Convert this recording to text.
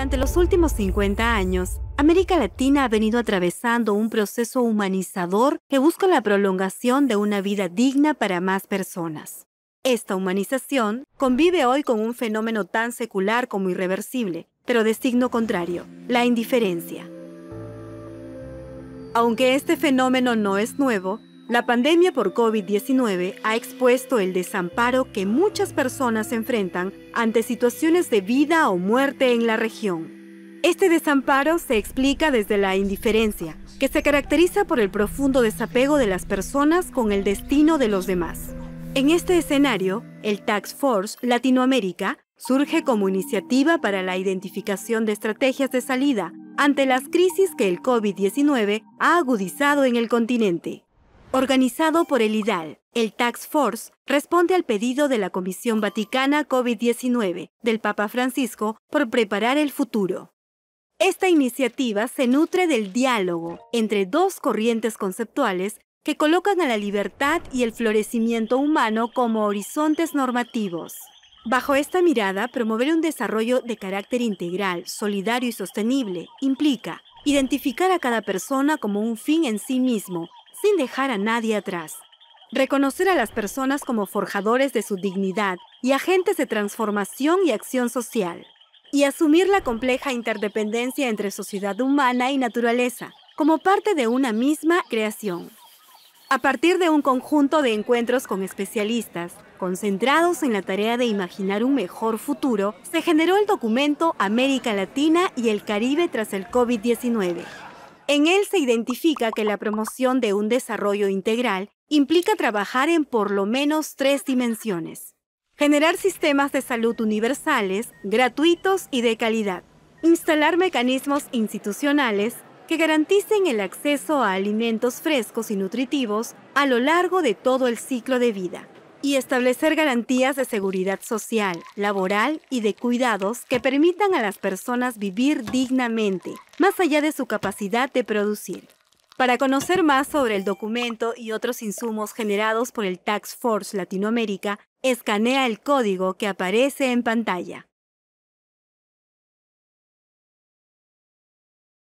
Durante los últimos 50 años, América Latina ha venido atravesando un proceso humanizador que busca la prolongación de una vida digna para más personas. Esta humanización convive hoy con un fenómeno tan secular como irreversible, pero de signo contrario, la indiferencia. Aunque este fenómeno no es nuevo, la pandemia por COVID-19 ha expuesto el desamparo que muchas personas enfrentan ante situaciones de vida o muerte en la región. Este desamparo se explica desde la indiferencia, que se caracteriza por el profundo desapego de las personas con el destino de los demás. En este escenario, el Tax Force Latinoamérica surge como iniciativa para la identificación de estrategias de salida ante las crisis que el COVID-19 ha agudizado en el continente. Organizado por el IDAL, el Tax Force responde al pedido de la Comisión Vaticana COVID-19 del Papa Francisco por preparar el futuro. Esta iniciativa se nutre del diálogo entre dos corrientes conceptuales que colocan a la libertad y el florecimiento humano como horizontes normativos. Bajo esta mirada, promover un desarrollo de carácter integral, solidario y sostenible implica identificar a cada persona como un fin en sí mismo sin dejar a nadie atrás. Reconocer a las personas como forjadores de su dignidad y agentes de transformación y acción social. Y asumir la compleja interdependencia entre sociedad humana y naturaleza como parte de una misma creación. A partir de un conjunto de encuentros con especialistas, concentrados en la tarea de imaginar un mejor futuro, se generó el documento América Latina y el Caribe tras el COVID-19, en él se identifica que la promoción de un desarrollo integral implica trabajar en por lo menos tres dimensiones. Generar sistemas de salud universales, gratuitos y de calidad. Instalar mecanismos institucionales que garanticen el acceso a alimentos frescos y nutritivos a lo largo de todo el ciclo de vida y establecer garantías de seguridad social, laboral y de cuidados que permitan a las personas vivir dignamente, más allá de su capacidad de producir. Para conocer más sobre el documento y otros insumos generados por el Tax Force Latinoamérica, escanea el código que aparece en pantalla.